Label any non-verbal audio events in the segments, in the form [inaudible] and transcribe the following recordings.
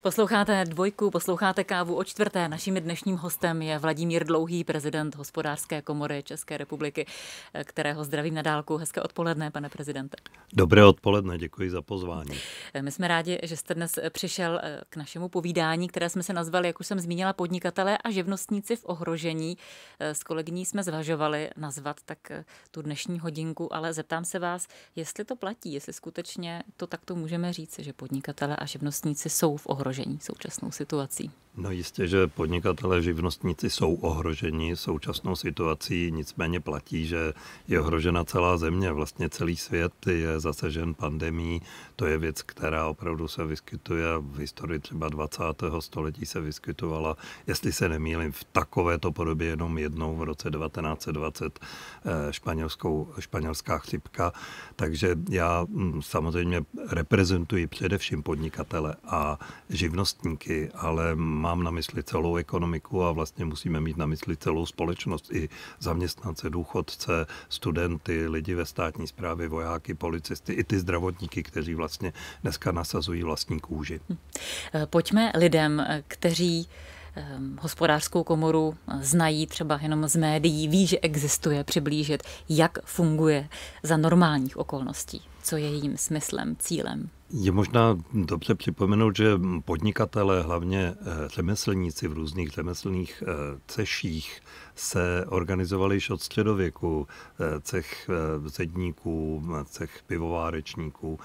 Posloucháte dvojku, posloucháte kávu o čtvrté. Naším dnešním hostem je Vladimír Dlouhý, prezident hospodářské komory České republiky, kterého zdravím na dálku. Hezké odpoledne, pane prezidente. Dobré odpoledne, děkuji za pozvání. My jsme rádi, že jste dnes přišel eh, k našemu povídání, které jsme se nazvali, jak už jsem zmínila, podnikatelé a živnostníci v ohrožení. Eh, s kolegyní jsme zvažovali nazvat tak eh, tu dnešní hodinku, ale zeptám se vás, jestli to platí, jestli skutečně to takto můžeme říct, že podnikatelé a živnostníci jsou v ohrožení ohrožení současnou situací? No jistě, že podnikatelé, živnostníci jsou ohroženi současnou situací, nicméně platí, že je ohrožena celá země, vlastně celý svět je zasežen pandemí. To je věc, která opravdu se vyskytuje v historii třeba 20. století se vyskytovala, jestli se nemýlím, v takovéto podobě jenom jednou v roce 1920 eh, španělskou, španělská chřipka. Takže já mm, samozřejmě reprezentuji především podnikatele a živnostníky, ale mám na mysli celou ekonomiku a vlastně musíme mít na mysli celou společnost i zaměstnance, důchodce, studenty, lidi ve státní správě, vojáky, policisty, i ty zdravotníky, kteří vlastně dneska nasazují vlastní kůži. Hm. Eh, pojďme lidem, eh, kteří ehm, hospodářskou komoru eh, znají třeba jenom z médií, ví, že existuje, přiblížit, jak funguje za normálních okolností, co je jejím smyslem, cílem. Je možná dobře připomenout, že podnikatelé, hlavně eh, řemeslníci v různých řemeslných ceších, eh, se organizovali již od středověku. Cech eh, zedníků, cech pivovárečníků.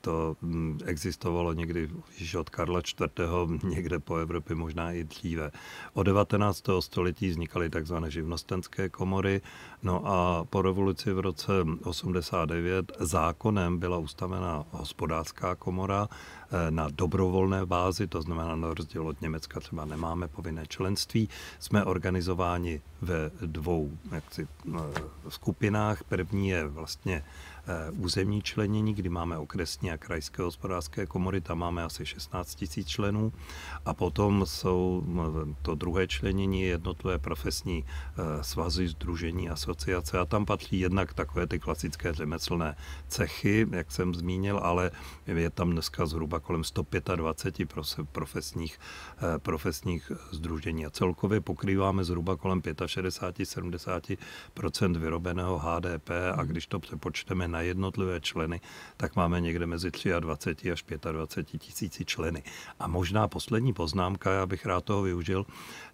To hm, existovalo někdy již od Karla IV. někde po Evropě, možná i dříve. Od 19. století vznikaly tzv. živnostenské komory. No a po revoluci v roce 89 zákonem byla ustavena hospodářství hospodářská komora eh, na dobrovolné bázi, to znamená na rozdíl od Německa třeba nemáme povinné členství. Jsme organizováni ve dvou jaksi, eh, skupinách. První je vlastně Eh, územní členění, kdy máme okresní a krajské hospodářské komory, tam máme asi 16 tisíc členů a potom jsou hm, to druhé členění jednotlivé profesní eh, svazy, združení, asociace a tam patří jednak takové ty klasické řemeslné cechy, jak jsem zmínil, ale je tam dneska zhruba kolem 125 profesních, eh, profesních združení a celkově pokrýváme zhruba kolem 65-70 vyrobeného HDP a když to přepočteme na na jednotlivé členy, tak máme někde mezi 23 až 25 tisíci členy. A možná poslední poznámka, já bych rád toho využil.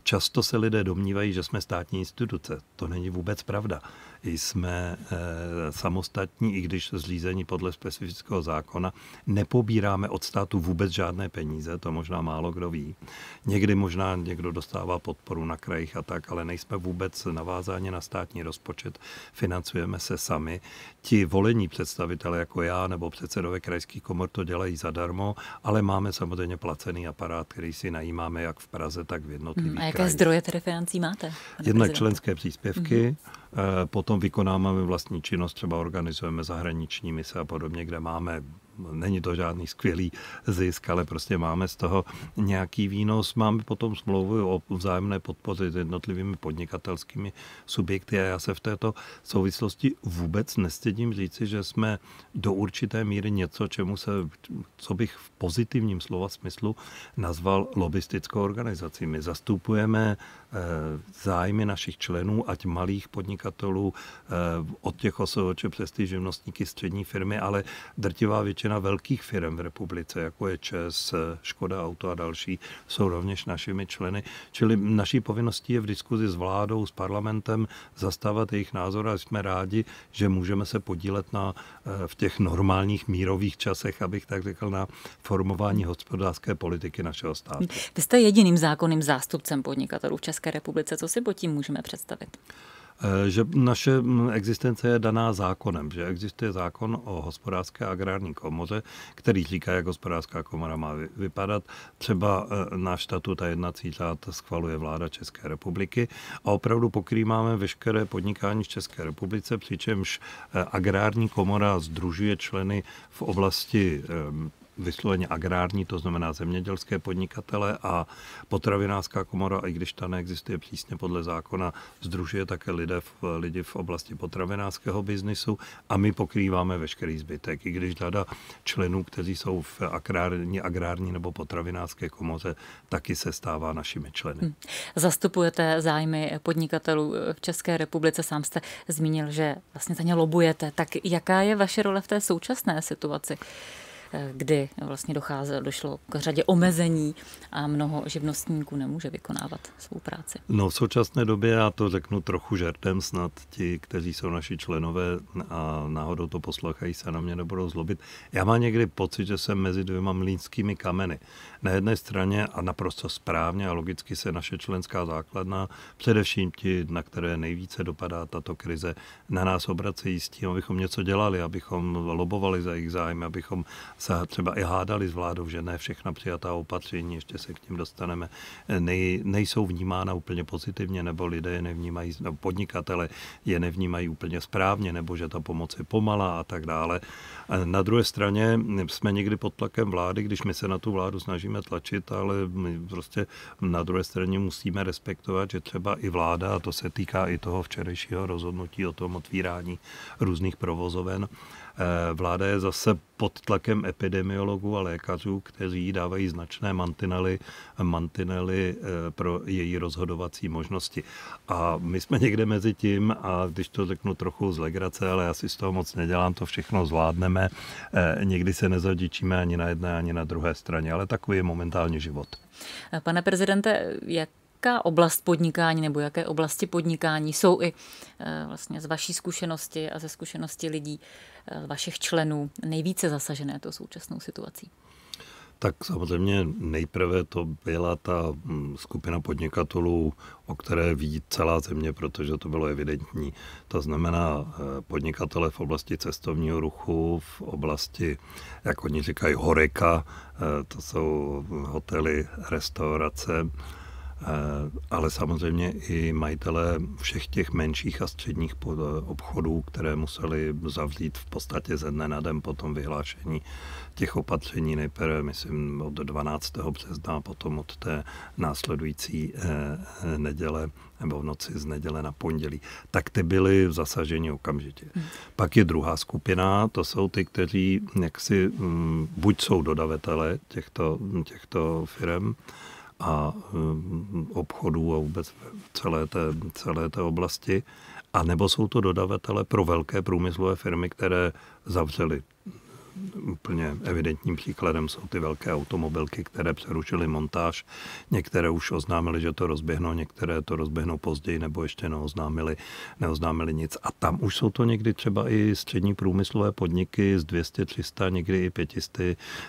Často se lidé domnívají, že jsme státní instituce. To není vůbec pravda jsme eh, samostatní, i když zřízení podle specifického zákona. Nepobíráme od státu vůbec žádné peníze, to možná málo kdo ví. Někdy možná někdo dostává podporu na krajích a tak, ale nejsme vůbec navázáni na státní rozpočet, financujeme se sami. Ti volení představitelé jako já nebo předsedové krajských komor to dělají zadarmo, ale máme samozřejmě placený aparát, který si najímáme jak v Praze, tak v jednotlivých hmm, A jaké krajích. zdroje tedy financí máte? Jednak prezident? členské příspěvky, hmm Eh, potom vykonáváme vlastní činnost, třeba organizujeme zahraniční mise a podobně, kde máme není to žádný skvělý zisk, ale prostě máme z toho nějaký výnos. Máme potom smlouvu o vzájemné podpoře s jednotlivými podnikatelskými subjekty a já se v této souvislosti vůbec nestědím říci, že jsme do určité míry něco, čemu se, co bych v pozitivním slova smyslu nazval lobistickou organizací. My zastupujeme eh, zájmy našich členů, ať malých podnikatelů, eh, od těch osoč přes ty živnostníky střední firmy, ale drtivá většina většina velkých firm v republice, jako je ČES, Škoda Auto a další, jsou rovněž našimi členy. Čili naší povinností je v diskuzi s vládou, s parlamentem zastávat jejich názor a jsme rádi, že můžeme se podílet na, eh, v těch normálních mírových časech, abych tak řekl, na formování hospodářské politiky našeho státu. Vy jste jediným zákonným zástupcem podnikatelů v České republice. Co si pod tím můžeme představit? Eh, že naše mm, existence je daná zákonem, že existuje zákon o hospodářské agrární komoře, který říká, jak hospodářská komora má vypadat. Třeba eh, na štatu ta jednací řád schvaluje vláda České republiky a opravdu pokrýváme veškeré podnikání v České republice, přičemž eh, agrární komora združuje členy v oblasti vysloveně agrární, to znamená zemědělské podnikatele a potravinářská komora, i když ta neexistuje přísně podle zákona, združuje také lidé v, lidi v oblasti potravinářského biznisu a my pokrýváme veškerý zbytek, i když řada členů, kteří jsou v agrární, agrární nebo potravinářské komoře, taky se stává našimi členy. Hmm. Zastupujete zájmy podnikatelů v České republice. Sám jste zmínil, že vlastně za ně lobujete. Tak jaká je vaše role v té současné situaci? Eh, kdy vlastně docházelo, došlo k řadě omezení a mnoho živnostníků nemůže vykonávat svou práci. No v současné době, já to řeknu trochu žertem, snad ti, kteří jsou naši členové a náhodou to poslouchají, se na mě nebudou zlobit. Já mám někdy pocit, že jsem mezi dvěma mlínskými kameny. Na jedné straně a naprosto správně a logicky se naše členská základna, především ti, na které nejvíce dopadá tato krize, na nás obracejí s tím, abychom něco dělali, abychom lobovali za jejich zájmy, abychom se třeba i hádali s vládou, že ne všechna přijatá opatření, ještě se k ním dostaneme, nej, nejsou vnímána úplně pozitivně, nebo lidé je nevnímají, nebo podnikatele je nevnímají úplně správně, nebo že ta pomoc je pomalá a tak dále. A na druhé straně jsme někdy pod tlakem vlády, když my se na tu vládu snažíme tlačit, ale my prostě na druhé straně musíme respektovat, že třeba i vláda, a to se týká i toho včerejšího rozhodnutí o tom otvírání různých provozoven, Eh, vláda je zase pod tlakem epidemiologů a lékařů, kteří dávají značné mantinely, mantinely eh, pro její rozhodovací možnosti. A my jsme někde mezi tím, a když to řeknu trochu z legrace, ale já si z toho moc nedělám, to všechno zvládneme. Eh, někdy se nezadičíme ani na jedné, ani na druhé straně, ale takový je momentálně život. Pane prezidente, jak jaká oblast podnikání nebo jaké oblasti podnikání jsou i eh, vlastně z vaší zkušenosti a ze zkušenosti lidí, eh, vašich členů, nejvíce zasažené tou současnou situací? Tak samozřejmě nejprve to byla ta mm, skupina podnikatelů, o které ví celá země, protože to bylo evidentní. To znamená eh, podnikatele v oblasti cestovního ruchu, v oblasti, jak oni říkají, horeka, to jsou hotely, restaurace, Eh, ale samozřejmě i majitele všech těch menších a středních eh, obchodů, které museli zavřít v podstatě ze dne na den po tom vyhlášení těch opatření, nejprve myslím od 12. března, potom od té následující eh, neděle nebo v noci z neděle na pondělí, tak ty byly zasaženi okamžitě. Hmm. Pak je druhá skupina, to jsou ty, kteří jaksi mm, buď jsou dodavatele těchto, těchto firm, a mm, obchodů a vůbec celé té, celé té oblasti. A nebo jsou to dodavatele pro velké průmyslové firmy, které zavřely Úplně evidentním příkladem jsou ty velké automobilky, které přerušily montáž. Některé už oznámili, že to rozběhnou, některé to rozběhnou později nebo ještě neoznámili, neoznámili nic. A tam už jsou to někdy třeba i střední průmyslové podniky s 200, 300, někdy i 500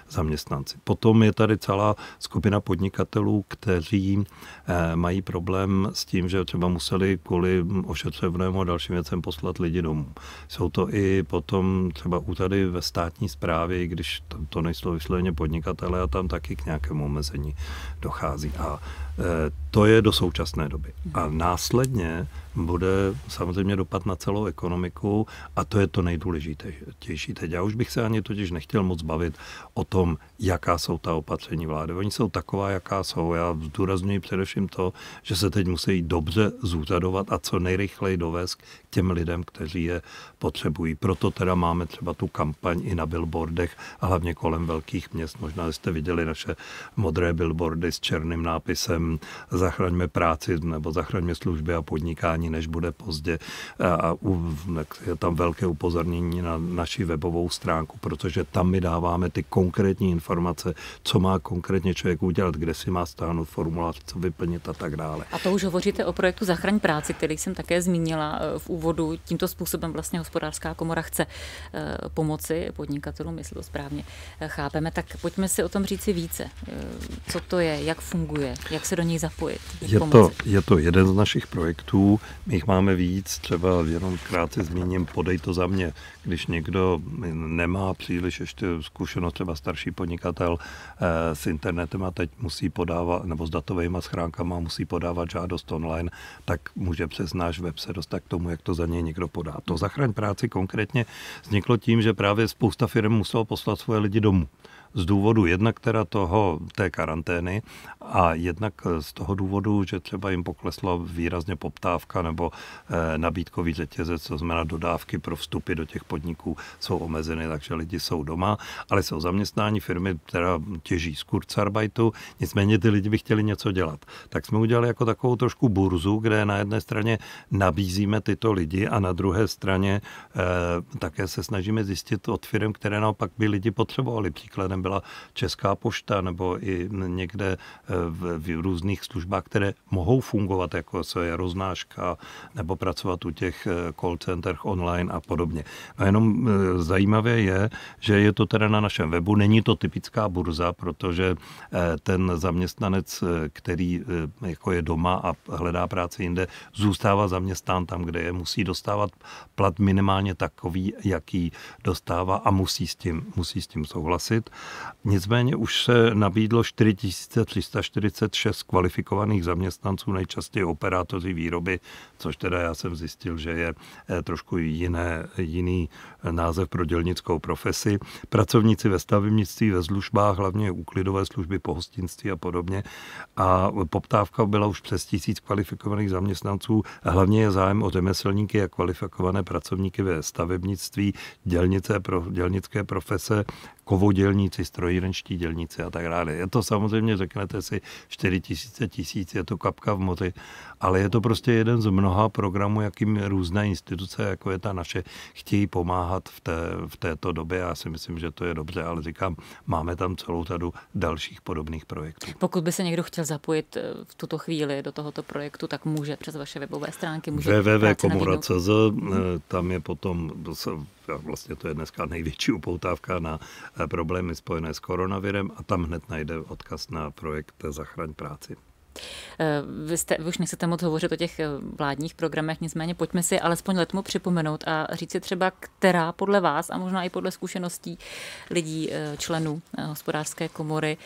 zaměstnanci. Potom je tady celá skupina podnikatelů, kteří eh, mají problém s tím, že třeba museli kvůli ošetřovnému a dalším věcem poslat lidi domů. Jsou to i potom třeba úřady ve státní zprávy, i když to nejsou vysloveně podnikatele a tam taky k nějakému omezení dochází. A Eh, to je do současné doby. A následně bude samozřejmě dopad na celou ekonomiku a to je to nejdůležitější teď. Já už bych se ani totiž nechtěl moc bavit o tom, jaká jsou ta opatření vlády. Oni jsou taková, jaká jsou. Já zdůraznuju především to, že se teď musí dobře zúřadovat a co nejrychleji dovést k těm lidem, kteří je potřebují. Proto teda máme třeba tu kampaň i na billboardech, a hlavně kolem velkých měst. Možná jste viděli naše modré billboardy s černým nápisem slovem zachraňme práci nebo zachraňme služby a podnikání, než bude pozdě. A je tam velké upozornění na naši webovou stránku, protože tam my dáváme ty konkrétní informace, co má konkrétně člověk udělat, kde si má stáhnout formulář, co vyplnit a tak dále. A to už hovoříte o projektu Zachraň práci, který jsem také zmínila e, v úvodu. Tímto způsobem vlastně hospodářská komora chce e, pomoci podnikatelům, jestli to správně e, chápeme. Tak pojďme si o tom říci více. Co to je, jak funguje, jak se se do něj zapojit? Je to, je to jeden z našich projektů, my jich máme víc, třeba jenom krátce zmíním, podej to za mě, když někdo nemá příliš ještě zkušenost, třeba starší podnikatel eh, s internetem a teď musí podávat, nebo s datovými schránkama musí podávat žádost online, tak může přes náš web se dostat k tomu, jak to za něj někdo podá. To zachraň práci konkrétně vzniklo tím, že právě spousta firm muselo poslat svoje lidi domů z důvodu jednak teda toho, té karantény a jednak eh, z toho důvodu, že třeba jim poklesla výrazně poptávka nebo eh, nabídkový řetězec, co znamená dodávky pro vstupy do těch podniků jsou omezeny, takže lidi jsou doma, ale jsou zaměstnání, firmy která těží z Kurzarbeitu, nicméně ty lidi by chtěli něco dělat. Tak jsme udělali jako takovou trošku burzu, kde na jedné straně nabízíme tyto lidi a na druhé straně eh, také se snažíme zjistit od firm, které naopak by lidi potřebovali. Příkladem byla Česká pošta nebo i někde eh, v, v různých službách, které mohou fungovat, jako co je roznáška, nebo pracovat u těch eh, call centerch online a podobně. No a jenom eh, zajímavé je, že je to teda na našem webu, není to typická burza, protože ten zaměstnanec, který jako je doma a hledá práci jinde, zůstává zaměstnán tam, kde je, musí dostávat plat minimálně takový, jaký dostává a musí s tím, musí s tím souhlasit. Nicméně už se nabídlo 4346 kvalifikovaných zaměstnanců, nejčastěji operátoři výroby, což teda já jsem zjistil, že je eh, trošku jiné, jiný název pro dělnickou profesi. Pracovníci ve stavebnictví, ve službách, hlavně úklidové služby, pohostinství a podobně. A poptávka byla už přes tisíc kvalifikovaných zaměstnanců. Hlavně je zájem o řemeslníky a kvalifikované pracovníky ve stavebnictví, dělnice, pro, dělnické profese, kovodělníci, strojírenští dělníci a tak dále. Je to samozřejmě, řeknete si, 4 tisíce tisíc, je to kapka v moři, ale je to prostě jeden z mnoha programů, jakým různé instituce, jako je ta naše, chtějí pomáhat pomáhat v, té, v této době. Já si myslím, že to je dobře, ale říkám, máme tam celou řadu dalších podobných projektů. Pokud by se někdo chtěl zapojit eh, v tuto chvíli do tohoto projektu, tak může přes vaše webové stránky. www.komora.cz, eh, tam je potom vlastně to je dneska největší upoutávka na eh, problémy spojené s koronavirem a tam hned najde odkaz na projekt Zachraň práci. Eh, vy, jste, vy už nechcete moc hovořit o těch eh, vládních programech, nicméně pojďme si alespoň letmu připomenout a říct si třeba, která podle vás a možná i podle zkušeností lidí, eh, členů hospodářské komory,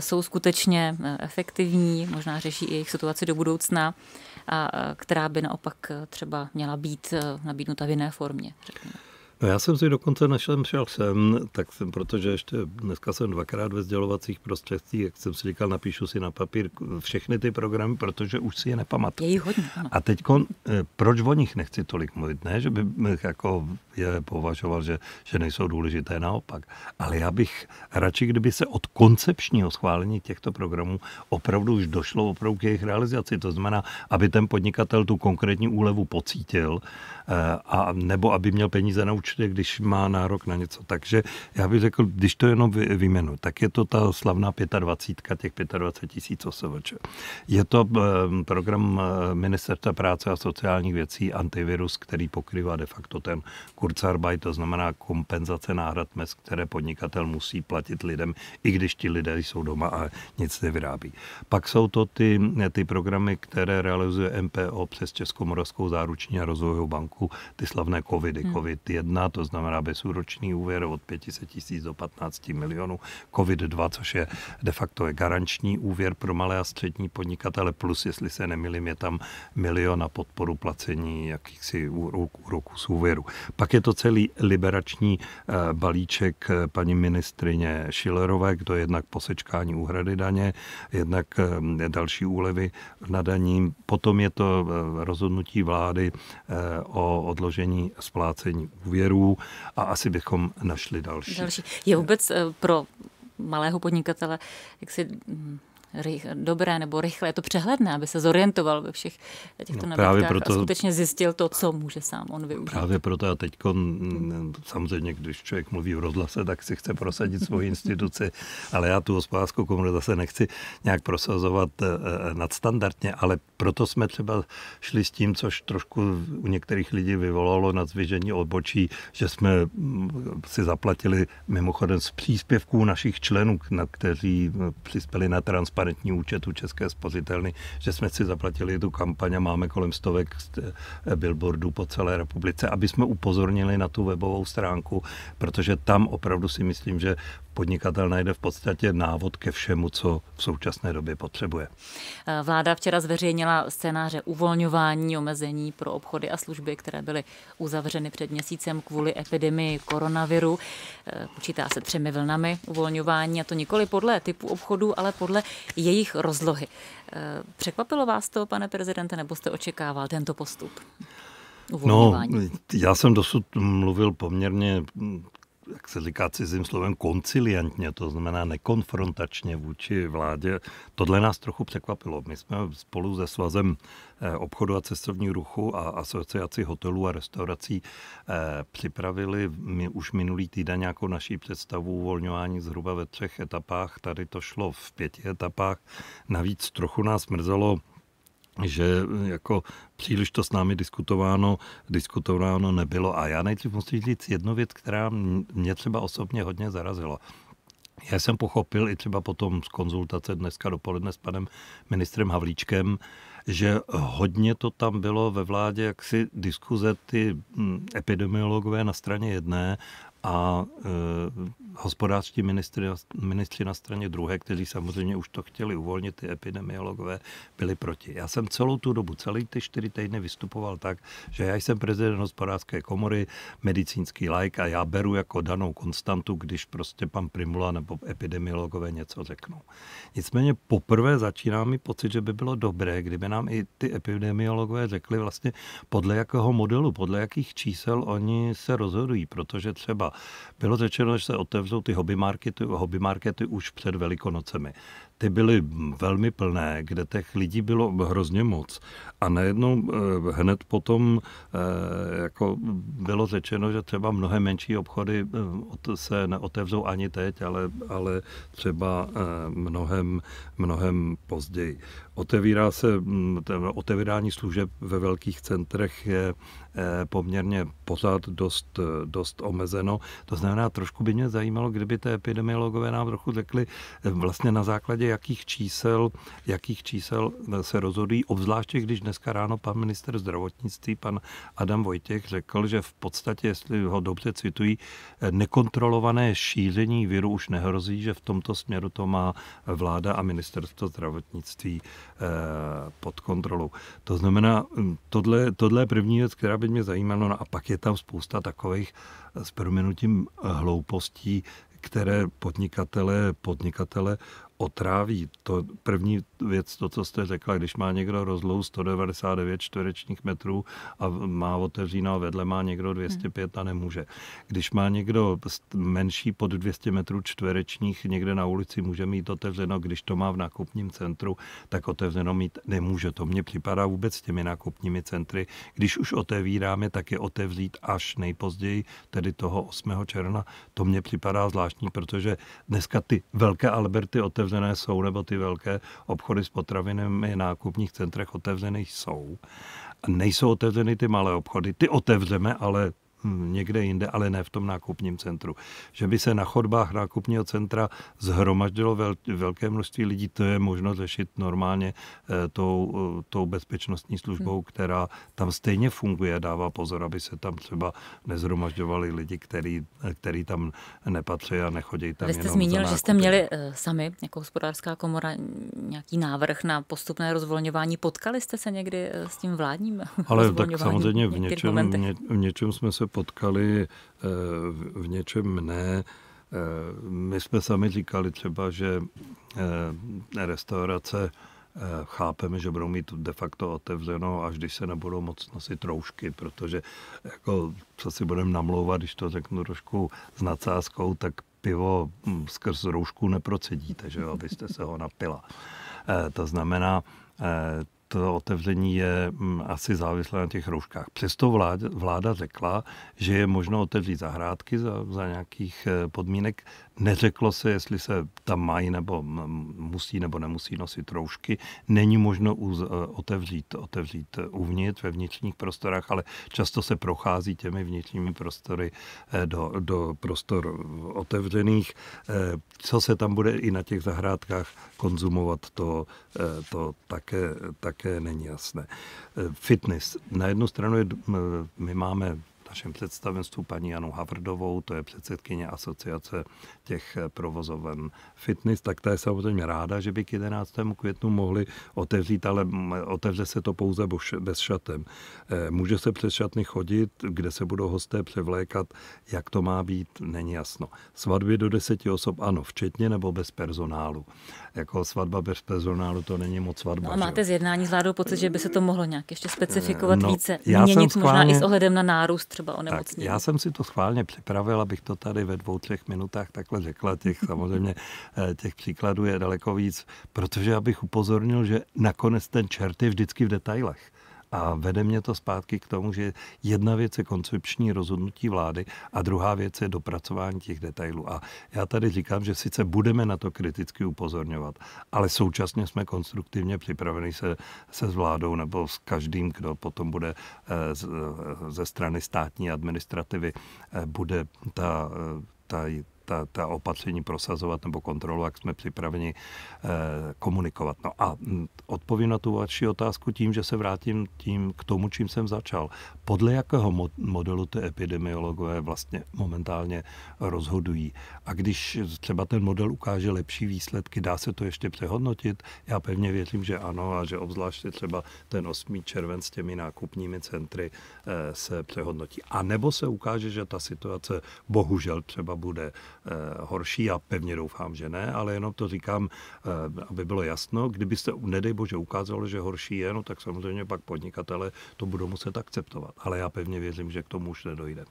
jsou skutečně efektivní, možná řeší i jejich situaci do budoucna a která by naopak třeba měla být nabídnuta v jiné formě, řekněme. No já jsem si dokonce našel, šel jsem, tak jsem, protože ještě dneska jsem dvakrát ve sdělovacích prostředcích, jak jsem si říkal, napíšu si na papír všechny ty programy, protože už si je nepamatuju. Je hodně, ano. A teď eh, proč o nich nechci tolik mluvit? Ne, že bych jako je považoval, že, že nejsou důležité, naopak. Ale já bych radši, kdyby se od koncepčního schválení těchto programů opravdu už došlo opravdu k jejich realizaci. To znamená, aby ten podnikatel tu konkrétní úlevu pocítil, Eh, a nebo aby měl peníze na účtě, když má nárok na něco. Takže já bych řekl, když to jenom vyjmenu, tak je to ta slavná 25, těch 25 tisíc osovoč. Je to eh, program eh, Ministerstva práce a sociálních věcí antivirus, který pokrývá de facto ten Kurzarbeit, to znamená kompenzace náhrad mes, které podnikatel musí platit lidem, i když ti lidé jsou doma a nic nevyrábí. Pak jsou to ty, ty programy, které realizuje MPO přes Českomoravskou záruční a rozvojovou banku roku ty slavné covidy. Hmm. Covid 1, to znamená bezúročný úvěr od 500 tisíc do 15 milionů. Covid 2, což je de facto je garanční úvěr pro malé a střední podnikatele, plus, jestli se nemilím, je tam milion na podporu placení jakýchsi úroků z úvěru. Pak je to celý liberační eh, balíček eh, paní ministrině Schillerové, kdo je jednak posečkání úhrady daně, jednak eh, další úlevy na daním. Potom je to rozhodnutí vlády o odložení splácení úvěrů a asi bychom našli další. další. Je vůbec eh, pro malého podnikatele, jak si mm, rych, dobré nebo rychle, je to přehledné, aby se zorientoval ve všech těchto no, právě proto, a skutečně zjistil to, co může sám on využít. Právě proto a teď mm, samozřejmě, když člověk mluví v rozhlase, tak si chce prosadit svoji [laughs] instituci, ale já tu hospodářskou komoru zase nechci nějak prosazovat eh, eh, nadstandardně, ale proto jsme třeba šli s tím, což trošku u některých lidí vyvolalo na zvěžení odbočí, že jsme mm, si zaplatili mimochodem z příspěvků našich členů, na kteří mm, přispěli na transparentnost transparentní účet u České spořitelny, že jsme si zaplatili tu kampaň a máme kolem stovek eh, billboardů po celé republice, aby jsme upozornili na tu webovou stránku, protože tam opravdu si myslím, že podnikatel najde v podstatě návod ke všemu, co v současné době potřebuje. Vláda včera zveřejnila scénáře uvolňování omezení pro obchody a služby, které byly uzavřeny před měsícem kvůli epidemii koronaviru. Eh, počítá se třemi vlnami uvolňování, a to nikoli podle typu obchodů, ale podle jejich rozlohy. Eh, překvapilo vás to, pane prezidente, nebo jste očekával tento postup? No, uvolňování? No, já jsem dosud mluvil poměrně jak se říká cizím slovem, konciliantně, to znamená nekonfrontačně vůči vládě. Tohle nás trochu překvapilo. My jsme spolu se Svazem eh, obchodu a cestovního ruchu a asociaci hotelů a restaurací eh, připravili my už minulý týden nějakou naší představu uvolňování zhruba ve třech etapách. Tady to šlo v pěti etapách. Navíc trochu nás mrzelo, že mm, jako příliš to s námi diskutováno, diskutováno nebylo. A já nejdřív musím říct jednu věc, která mě třeba osobně hodně zarazila. Já jsem pochopil i třeba potom z konzultace dneska dopoledne s panem ministrem Havlíčkem, že hodně to tam bylo ve vládě jak si diskuze ty mm, epidemiologové na straně jedné a e, hospodářští ministři, ministři na straně druhé, kteří samozřejmě už to chtěli uvolnit, ty epidemiologové, byli proti. Já jsem celou tu dobu, celý ty čtyři týdny vystupoval tak, že já jsem prezident hospodářské komory, medicínský lajk a já beru jako danou konstantu, když prostě pan Primula nebo epidemiologové něco řeknou. Nicméně poprvé začíná mi pocit, že by bylo dobré, kdyby nám i ty epidemiologové řekli vlastně podle jakého modelu, podle jakých čísel oni se rozhodují, protože třeba bylo řečeno, že se otevřou ty hobby markety, hobby markety už před Velikonocemi. Ty byly velmi plné, kde těch lidí bylo hrozně moc. A najednou eh, hned potom eh, jako bylo řečeno, že třeba mnohem menší obchody eh, se neotevřou ani teď, ale, ale třeba mnohem, mnohem později. Otevírá se, mm, otevírání služeb ve velkých centrech je eh, poměrně pořád dost, eh, dost omezeno. To znamená, trošku by mě zajímalo, kdyby té epidemiologové nám trochu řekli eh, vlastně na základě jakých čísel, jakých čísel se rozhodují, obzvláště když dneska ráno pan minister zdravotnictví, pan Adam Vojtěch, řekl, že v podstatě, jestli ho dobře citují, nekontrolované šíření viru už nehrozí, že v tomto směru to má vláda a ministerstvo zdravotnictví Eh, pod kontrolou. To znamená, hm, tohle, tohle je první věc, která by mě zajímala, no a pak je tam spousta takových eh, s proměnutím hloupostí, které podnikatele, podnikatele otráví. To první věc, to, co jste řekla, když má někdo rozlou 199 čtverečních metrů a má otevříno a vedle má někdo 205 a nemůže. Když má někdo menší pod 200 metrů čtverečních někde na ulici, může mít otevřeno, když to má v nákupním centru, tak otevřeno mít nemůže. To mně připadá vůbec s těmi nákupními centry. Když už otevíráme, tak je otevřít až nejpozději, tedy toho 8. června. To mně připadá zvláštní, protože dneska ty velké Alberty otevřené otevřené jsou, nebo ty velké obchody s potravinami v nákupních centrech otevřených jsou. Nejsou otevřeny ty malé obchody, ty otevřeme, ale někde jinde, ale ne v tom nákupním centru. Že by se na chodbách nákupního centra zhromaždilo vel, velké množství lidí, to je možno řešit normálně eh, tou, eh, tou bezpečnostní službou, hmm. která tam stejně funguje a dává pozor, aby se tam třeba nezhromažďovali lidi, který, eh, který tam nepatří a nechodí tam Vy jste zmínil, že jste měli sami jako hospodářská komora nějaký návrh na postupné rozvolňování. Potkali jste se někdy s tím vládním Ale tak samozřejmě v něčem, ně, v něčem jsme se potkali, eh, v něčem ne. Eh, my jsme sami říkali třeba, že eh, restaurace chápeme, že budou mít de facto otevřeno, až když se nebudou moc nosit roušky, protože jako, co si budeme namlouvat, když to řeknu trošku s nadsázkou, tak pivo hm, skrz roušku neprocedíte, že jo, abyste se ho napila. To znamená, to otevření je mm, asi závislé na těch rouškách. Přesto vláda, vláda řekla, že je možno otevřít zahrádky za, za nějakých eh, podmínek. Neřeklo se, jestli se tam mají nebo musí nebo nemusí nosit roušky. Není možno uz, e, otevřít, otevřít e, uvnitř ve vnitřních prostorách, ale často se prochází těmi vnitřními prostory e, do, do prostor otevřených. Co se tam bude i na těch zahrádkách konzumovat, to, to také, také není jasné. Fitness. Na jednu stranu je, my máme našem představenstvu paní Janu Havrdovou, to je předsedkyně asociace těch provozoven fitness, tak ta je samozřejmě ráda, že by k 11. květnu mohli otevřít, ale otevře se to pouze bez šatem. Eh, může se přes šatny chodit, kde se budou hosté převlékat, jak to má být, není jasno. Svatby do deseti osob, ano, včetně nebo bez personálu. Jako svatba bez personálu to není moc svatba. No a máte zjednání s vládou pocit, že by se to mohlo nějak ještě specifikovat eh, no, více, já měnit jsem schválně, možná i s ohledem na nárůst třeba třeba onemocnění. Tak, já jsem si to schválně připravil, abych to tady ve dvou, třech minutách takhle řekla. Těch [laughs] samozřejmě eh, těch příkladů je daleko víc, protože abych upozornil, že nakonec ten čert je vždycky v detailech. A vede mě to zpátky k tomu, že jedna věc je koncepční rozhodnutí vlády a druhá věc je dopracování těch detailů. A já tady říkám, že sice budeme na to kriticky upozorňovat, ale současně jsme konstruktivně připraveni se, se s vládou nebo s každým, kdo potom bude eh, eh, ze strany státní administrativy, eh, bude ta, ta ta, ta opatření prosazovat nebo kontrolovat, jak jsme připraveni eh, komunikovat. No a mm, odpovím na tu vaši otázku tím, že se vrátím tím k tomu, čím jsem začal. Podle jakého modelu ty epidemiologové vlastně momentálně rozhodují? A když třeba ten model ukáže lepší výsledky, dá se to ještě přehodnotit? Já pevně věřím, že ano a že obzvláště třeba ten 8. červen s těmi nákupními centry eh, se přehodnotí. A nebo se ukáže, že ta situace bohužel třeba bude Eh, horší, a pevně doufám, že ne, ale jenom to říkám, eh, aby bylo jasno, kdybyste, nedej bože, ukázalo, že horší je, no tak samozřejmě pak podnikatele to budou muset akceptovat. Ale já pevně věřím, že k tomu už nedojde.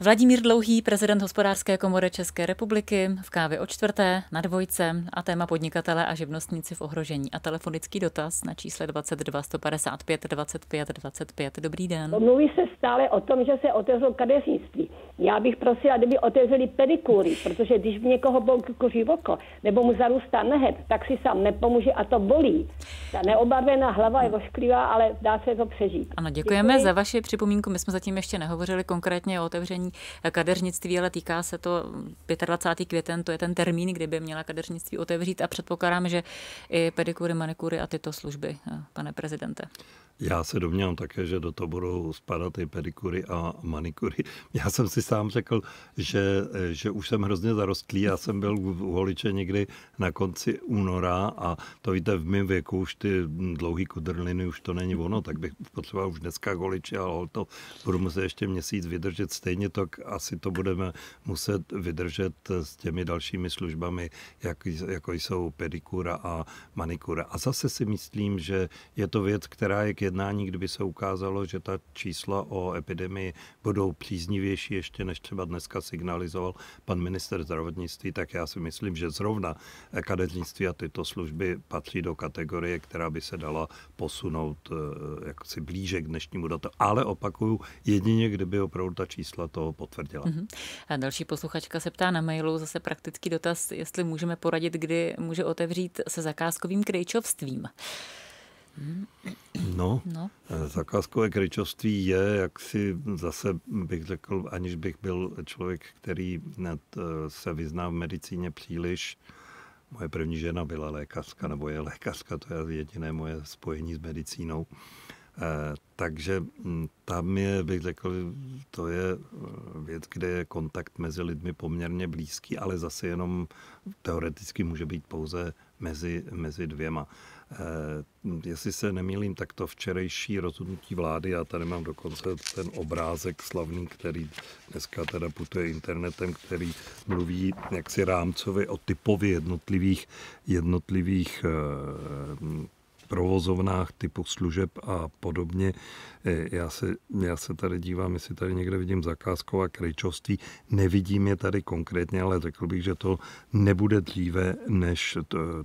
Vladimír Dlouhý, prezident Hospodářské komory České republiky, v kávě o čtvrté na dvojce a téma podnikatele a živnostníci v ohrožení a telefonický dotaz na čísle 22 155 25 25. Dobrý den. Mluví se stále o tom, že se otevřou kadeřnictví. Já bych prosila, kdyby otevřeli pedikury, protože když v někoho bolí oko nebo mu zarůstá nehet, tak si sám nepomůže a to bolí. Ta neobarvená hlava je ošklivá, ale dá se to přežít. Ano, děkujeme Děkuji. za vaši připomínku. My jsme zatím ještě nehovořili konkrétně o otevření kadeřnictví, ale týká se to mm, 25. květen, to je ten termín, kdy by měla kadeřnictví otevřít a předpokládám, že i pedikury, manikury a tyto služby, eh, pane prezidente. Já se domnívám také, že do toho budou spadat i pedikury a manikury. [laughs] Já jsem si sám řekl, že, že už jsem hrozně zarostlý. Já jsem byl u voliče někdy na konci února a to víte, v mém věku už ty dlouhý kudrliny už to není ono, tak bych potřeboval už dneska voliče, ale to budu muset ještě měsíc vydržet stejně, tak asi to budeme muset vydržet s těmi dalšími službami, jak, jako jsou pedikura a manikura. A zase si myslím, že je to věc, která je k jednání, kdyby se ukázalo, že ta čísla o epidemii budou příznivější ještě než třeba dneska signalizoval pan minister zdravotnictví, tak já si myslím, že zrovna kadeřnictví a tyto služby patří do kategorie, která by se dala posunout eh, jaksi blíže k dnešnímu datu. Ale opakuju, jedině kdyby opravdu ta čísla toho potvrdila. Mm-hmm. A další posluchačka se ptá na mailu zase praktický dotaz, jestli můžeme poradit, kdy může otevřít se zakázkovým krejčovstvím. No, no, zakázkové kryčovství je, jak si zase bych řekl, aniž bych byl člověk, který eh, se vyzná v medicíně příliš, Moje první žena byla lékařka, nebo je lékařka, to je jediné moje spojení s medicínou. Eh, takže hm, tam je, bych řekl, to je eh, věc, kde je kontakt mezi lidmi poměrně blízký, ale zase jenom teoreticky může být pouze mezi, mezi dvěma. Eh, jestli se nemýlím, tak to včerejší rozhodnutí vlády, já tady mám dokonce ten obrázek slavný, který dneska teda putuje internetem, který mluví jaksi rámcově o typově jednotlivých, jednotlivých eh, provozovnách typu služeb a podobně. E, já se, já se tady dívám, jestli tady někde vidím zakázková kryčovství. Nevidím je tady konkrétně, ale řekl bych, že to nebude dříve než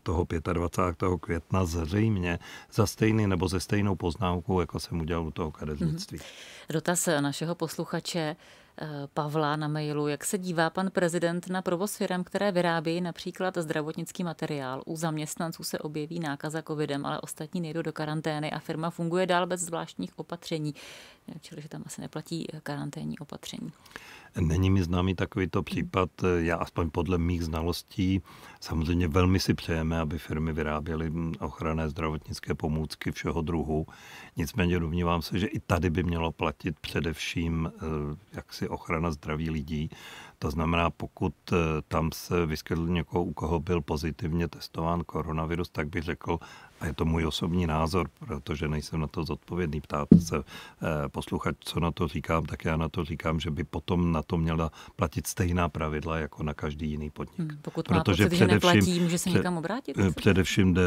toho 25. května zřejmě za stejný nebo ze stejnou poznámkou, jako jsem udělal u toho kadeznictví. Mm-hmm. Dotaz našeho posluchače. Eh, Pavla na mailu. Jak se dívá pan prezident na provoz firm, které vyrábějí například zdravotnický materiál? U zaměstnanců se objeví nákaza covidem, ale ostatní nejdou do karantény a firma funguje dál bez zvláštních opatření. Čili, že tam asi neplatí eh, karanténní opatření. Není mi známý takovýto případ, já aspoň podle mých znalostí. Samozřejmě velmi si přejeme, aby firmy vyráběly hm, ochranné zdravotnické pomůcky všeho druhu. Nicméně domnívám se, že i tady by mělo platit především eh, jaksi ochrana zdraví lidí. To znamená, pokud eh, tam se vyskytl někoho, u koho byl pozitivně testován koronavirus, tak bych řekl, a je to můj osobní názor, protože nejsem na to zodpovědný, ptáte se eh, posluchač, co na to říkám, tak já na to říkám, že by potom na to měla platit stejná pravidla jako na každý jiný podnik. Hmm, pokud protože má pocit, především, že neplatím, že se někam obrátit? Eh, především jde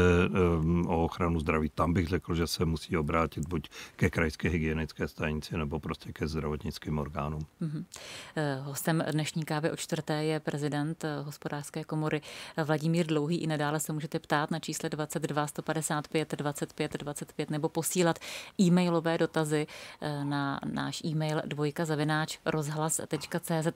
um, o ochranu zdraví. Tam bych řekl, že se musí obrátit buď ke krajské hygienické stanici nebo prostě ke zdravotnickým orgánům. Hmm. Hostem dnešní kávy o čtvrté je prezident eh, hospodářské komory eh, Vladimír Dlouhý. I nadále se můžete ptát na čísle 22 155 25 25 nebo posílat e-mailové dotazy eh, na náš e-mail dvojka zavináč rozhlas.cz.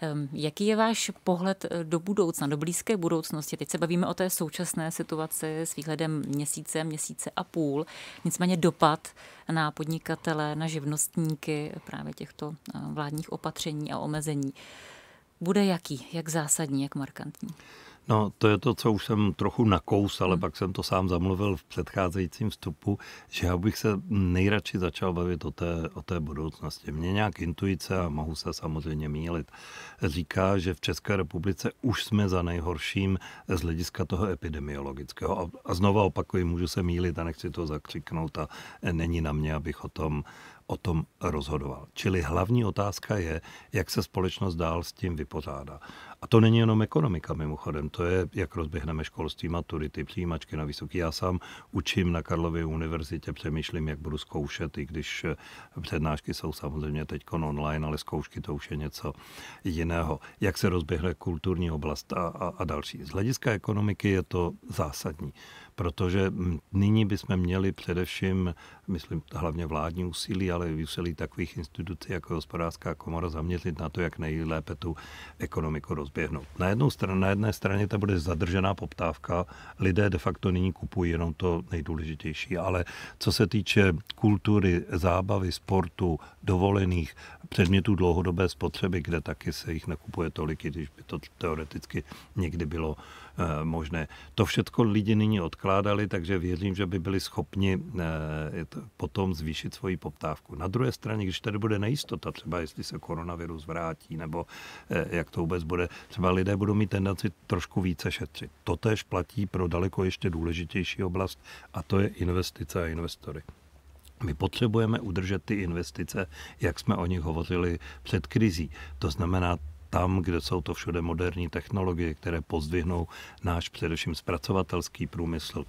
Ehm, jaký je váš pohled do budoucna, do blízké budoucnosti? Teď se bavíme o té současné situaci s výhledem měsíce, měsíce a půl. Nicméně dopad na podnikatele, na živnostníky právě těchto vládních opatření a omezení bude jaký, jak zásadní, jak markantní? No, to je to, co už jsem trochu nakous, ale hmm. pak jsem to sám zamluvil v předcházejícím vstupu, že já bych se nejradši začal bavit o té, o té budoucnosti. Mě nějak intuice, a mohu se samozřejmě mílit, říká, že v České republice už jsme za nejhorším z hlediska toho epidemiologického. A, a znova opakuji, můžu se mílit a nechci to zakřiknout a není na mě, abych o tom o tom rozhodoval. Čili hlavní otázka je, jak se společnost dál s tím vypořádá. A to není jenom ekonomika mimochodem, to je, jak rozběhneme školství, maturity, přijímačky na vysoký. Já sám učím na Karlově univerzitě, přemýšlím, jak budu zkoušet, i když eh, přednášky jsou samozřejmě teď online, ale zkoušky to už je něco jiného. Jak se rozběhne kulturní oblast a, a, a další. Z hlediska ekonomiky je to zásadní, protože hm, nyní bychom měli především, myslím hlavně vládní úsilí, ale i úsilí takových institucí jako hospodářská komora zaměřit na to, jak nejlépe tu ekonomiku rozběhne rozběhnout. Na, jednu stranu, na jedné straně ta bude zadržená poptávka, lidé de facto nyní kupují jenom to nejdůležitější, ale co se týče kultury, zábavy, sportu, dovolených, předmětů dlouhodobé spotřeby, kde taky se jich nakupuje tolik, když by to teoreticky někdy bylo Eh, možné. To všechno lidi nyní odkládali, takže věřím, že by byli schopni eh, potom zvýšit svoji poptávku. Na druhé straně, když tady bude nejistota, třeba jestli se koronavirus vrátí, nebo eh, jak to vůbec bude, třeba lidé budou mít tendenci trošku více šetřit. To tež platí pro daleko ještě důležitější oblast a to je investice a investory. My potřebujeme udržet ty investice, jak jsme o nich hovořili před krizí. To znamená tam, kde jsou to všude moderní technologie, které pozdvihnou náš především zpracovatelský průmysl,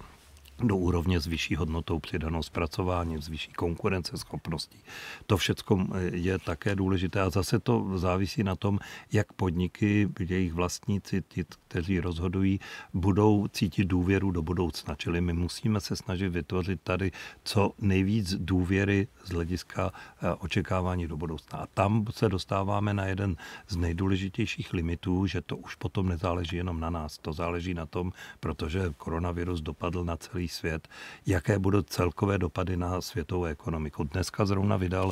do úrovně s vyšší hodnotou přidanou zpracování, s vyšší konkurenceschopností. To všechno je také důležité a zase to závisí na tom, jak podniky, jejich vlastníci, ti, kteří rozhodují, budou cítit důvěru do budoucna. Čili my musíme se snažit vytvořit tady co nejvíc důvěry z hlediska eh, očekávání do budoucna. A tam se dostáváme na jeden z nejdůležitějších limitů, že to už potom nezáleží jenom na nás. To záleží na tom, protože koronavirus dopadl na celý svět, jaké budou celkové dopady na světovou ekonomiku. Dneska zrovna vydal,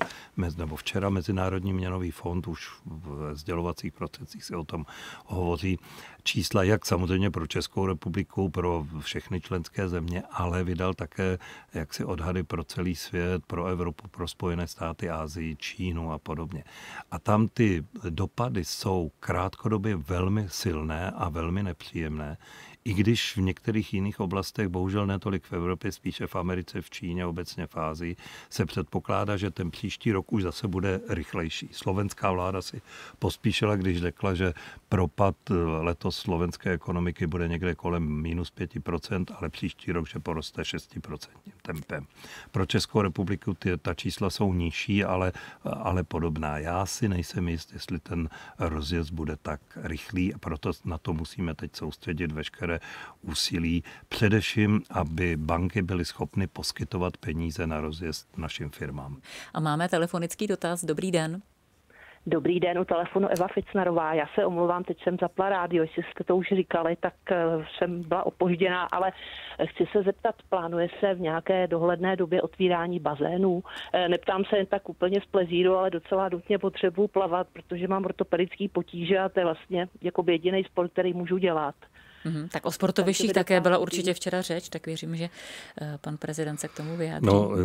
nebo včera Mezinárodní měnový fond už v sdělovacích procesích se o tom hovoří, čísla, jak samozřejmě pro Českou republiku, pro všechny členské země, ale vydal také jaksi odhady pro celý svět, pro Evropu, pro Spojené státy, Asii, Čínu a podobně. A tam ty dopady jsou krátkodobě velmi silné a velmi nepříjemné i když v některých jiných oblastech, bohužel netolik v Evropě, spíše v Americe, v Číně, obecně v Ázii, se předpokládá, že ten příští rok už zase bude rychlejší. Slovenská vláda si pospíšila, když řekla, že propad eh, letos slovenské ekonomiky bude někde kolem minus 5%, ale příští rok, že poroste 6% tempem. Pro Českou republiku ty, ta čísla jsou nižší, ale, ale podobná. Já si nejsem jist, jestli ten rozjezd bude tak rychlý a proto na to musíme teď soustředit veškeré úsilí, především, aby banky byly schopny poskytovat peníze na rozjezd našim firmám. A máme telefonický dotaz. Dobrý den. Dobrý den, u telefonu Eva Ficnarová. Já se omluvám, teď jsem zapla rádio, jestli jste to už říkali, tak eh, jsem byla opožděná, ale chci se zeptat, plánuje se v nějaké dohledné době otvírání bazénů? Eh, neptám se jen tak úplně z plezíru, ale docela nutně potřebuju plavat, protože mám ortopedický potíže a to je vlastně jako jediný sport, který můžu dělat. Mm-hmm. Tak o sportovištích také byla určitě včera řeč, tak věřím, že eh, pan prezident se k tomu vyjádří. No, eh,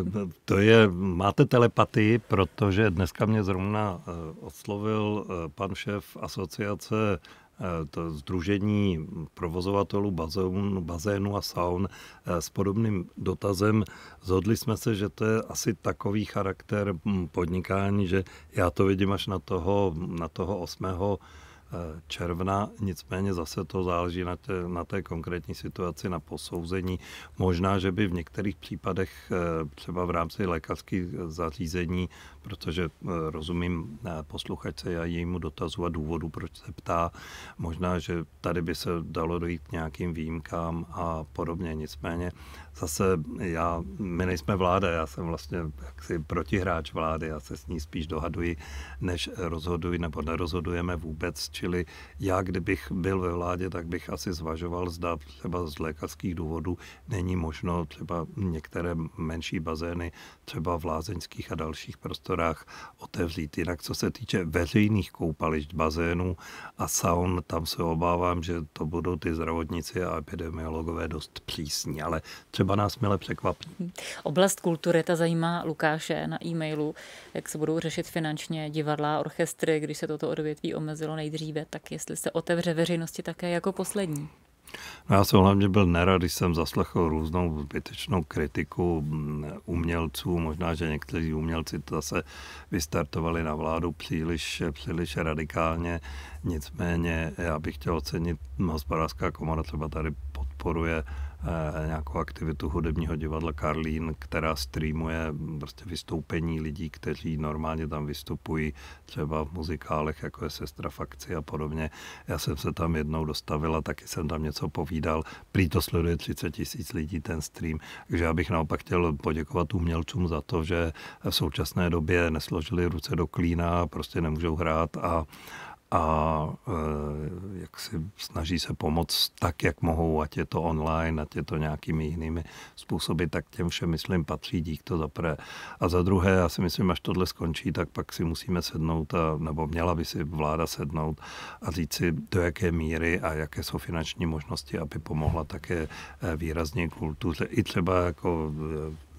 to je, máte telepatii, protože dneska mě zrovna eh, oslovil pan šéf asociace to Združení provozovatelů bazénu, bazénu a saun s podobným dotazem. Zhodli jsme se, že to je asi takový charakter hm, podnikání, že já to vidím až na toho, na toho 8 června, nicméně zase to záleží na té, na té konkrétní situaci, na posouzení. Možná, že by v některých případech eh, třeba v rámci lékařských zařízení protože eh, rozumím eh, posluchačce a jejímu dotazu a důvodu, proč se ptá. Možná, že tady by se dalo dojít k nějakým výjimkám a podobně. Nicméně zase já, my nejsme vláda, já jsem vlastně jaksi protihráč vlády, já se s ní spíš dohaduji, než rozhoduji nebo nerozhodujeme vůbec. Čili já, kdybych byl ve vládě, tak bych asi zvažoval, zda třeba z lékařských důvodů není možno třeba některé menší bazény třeba v lázeňských a dalších prostorách prostorách otevřít. Jinak co se týče veřejných koupališť, bazénů a saun, tam se obávám, že to budou ty zdravotníci a epidemiologové dost přísní, ale třeba nás mile překvapí. Oblast kultury, ta zajímá Lukáše na e-mailu, jak se budou řešit finančně divadla, orchestry, když se toto odvětví omezilo nejdříve, tak jestli se otevře veřejnosti také jako poslední. No já jsem hlavně byl nerad, když jsem zaslechl různou zbytečnou kritiku mm, umělců. Možná, že někteří umělci to zase vystartovali na vládu příliš, příliš radikálně. Nicméně já bych chtěl ocenit, hospodářská komora třeba tady podporuje Eh, nějakou aktivitu hudebního divadla Karlín, která streamuje prostě vystoupení lidí, kteří normálně tam vystupují, třeba v muzikálech, jako je Sestra Fakci a podobně. Já jsem se tam jednou dostavila, taky jsem tam něco povídal. Prý to sleduje 30 tisíc lidí ten stream. Takže já bych naopak chtěl poděkovat umělcům za to, že v současné době nesložili ruce do klína, prostě nemůžou hrát a a e, jak si snaží se pomoct tak, jak mohou, ať je to online, ať je to nějakými jinými způsoby, tak těm všem, myslím, patří dík to prvé. A za druhé, já si myslím, až tohle skončí, tak pak si musíme sednout, a, nebo měla by si vláda sednout a říct si, do jaké míry a jaké jsou finanční možnosti, aby pomohla také e, výrazně kultuře. I třeba jako e,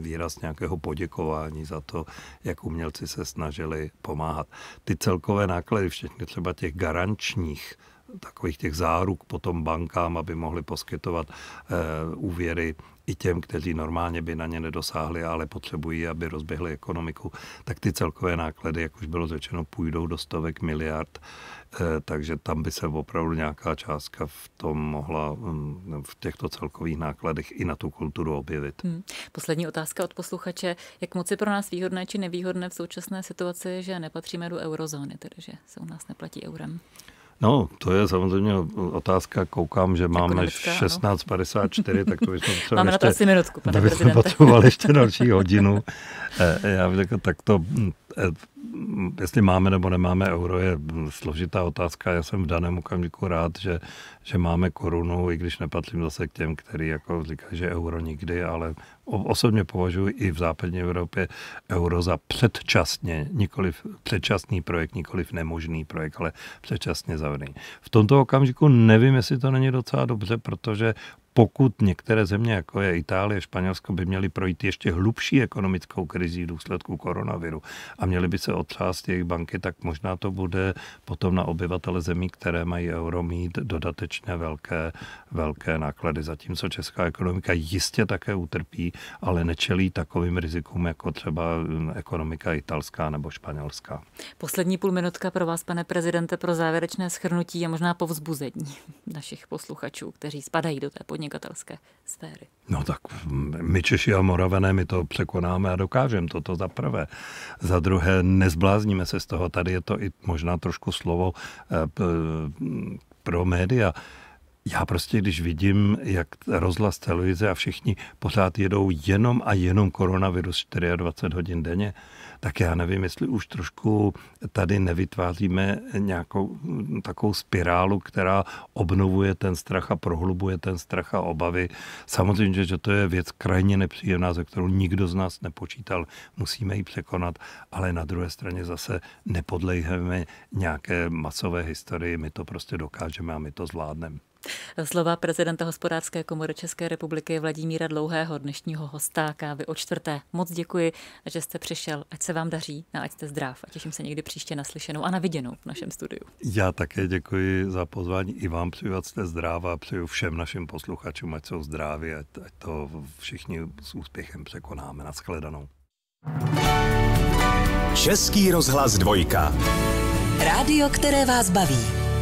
výraz nějakého poděkování za to, jak umělci se snažili pomáhat. Ty celkové náklady, všechny, třeba těch garančních, takových těch záruk potom bankám, aby mohli poskytovat e, úvěry i těm, kteří normálně by na ně nedosáhli, ale potřebují, aby rozběhli ekonomiku, tak ty celkové náklady, jak už bylo řečeno, půjdou do stovek miliard. Eh, takže tam by se opravdu nějaká částka v tom mohla mm, v těchto celkových nákladech i na tu kulturu objevit. Hmm. Poslední otázka od posluchače. Jak moc je pro nás výhodné či nevýhodné v současné situaci, že nepatříme do eurozóny, tedy že se u nás neplatí eurem? No, to je samozřejmě otázka. Koukám, že jako máme 16.54, tak to bychom potřebovali máme ještě, na to asi minutku, pane potřebovali ještě další hodinu. Eh, já bych řekl, tak to Eh, jestli máme nebo nemáme euro, je složitá otázka. Já jsem v daném okamžiku rád, že, že máme korunu, i když nepatřím zase k těm, který jako říkají, že euro nikdy, ale osobně považuji i v západní Evropě euro za předčasně, nikoliv předčasný projekt, nikoliv nemožný projekt, ale předčasně zavedený. V tomto okamžiku nevím, jestli to není docela dobře, protože pokud některé země, jako je Itálie, Španělsko, by měly projít ještě hlubší ekonomickou krizí v důsledku koronaviru a měly by se otřást jejich banky, tak možná to bude potom na obyvatele zemí, které mají euro, mít dodatečně velké, velké náklady. Zatímco česká ekonomika jistě také utrpí, ale nečelí takovým rizikům, jako třeba hm, ekonomika italská nebo španělská. Poslední půl minutka pro vás, pane prezidente, pro závěrečné schrnutí je možná povzbuzení [laughs] našich posluchačů, kteří spadají do té podnikání podnikatelské sféry? No tak my Češi a Moravané, my to překonáme a dokážeme, toto za prvé. Za druhé, nezblázníme se z toho, tady je to i možná trošku slovo eh, pro média já prostě, když vidím, jak rozhlas televize a všichni pořád jedou jenom a jenom koronavirus 24 hodin denně, tak já nevím, jestli už trošku tady nevytváříme nějakou takovou spirálu, která obnovuje ten strach a prohlubuje ten strach a obavy. Samozřejmě, že to je věc krajně nepříjemná, ze kterou nikdo z nás nepočítal. Musíme ji překonat, ale na druhé straně zase nepodlejheme nějaké masové historii. My to prostě dokážeme a my to zvládneme. Slova prezidenta hospodářské komory České republiky Vladimíra Dlouhého, dnešního hosta kávy o čtvrté. Moc děkuji, že jste přišel. Ať se vám daří a no, ať jste zdrav. A těším se někdy příště naslyšenou a naviděnou v našem studiu. Já také děkuji za pozvání i vám přeju, ať jste zdrav a přeju všem našim posluchačům, ať jsou zdraví, ať, ať to všichni s úspěchem překonáme. Naschledanou. Český rozhlas dvojka. Rádio, které vás baví.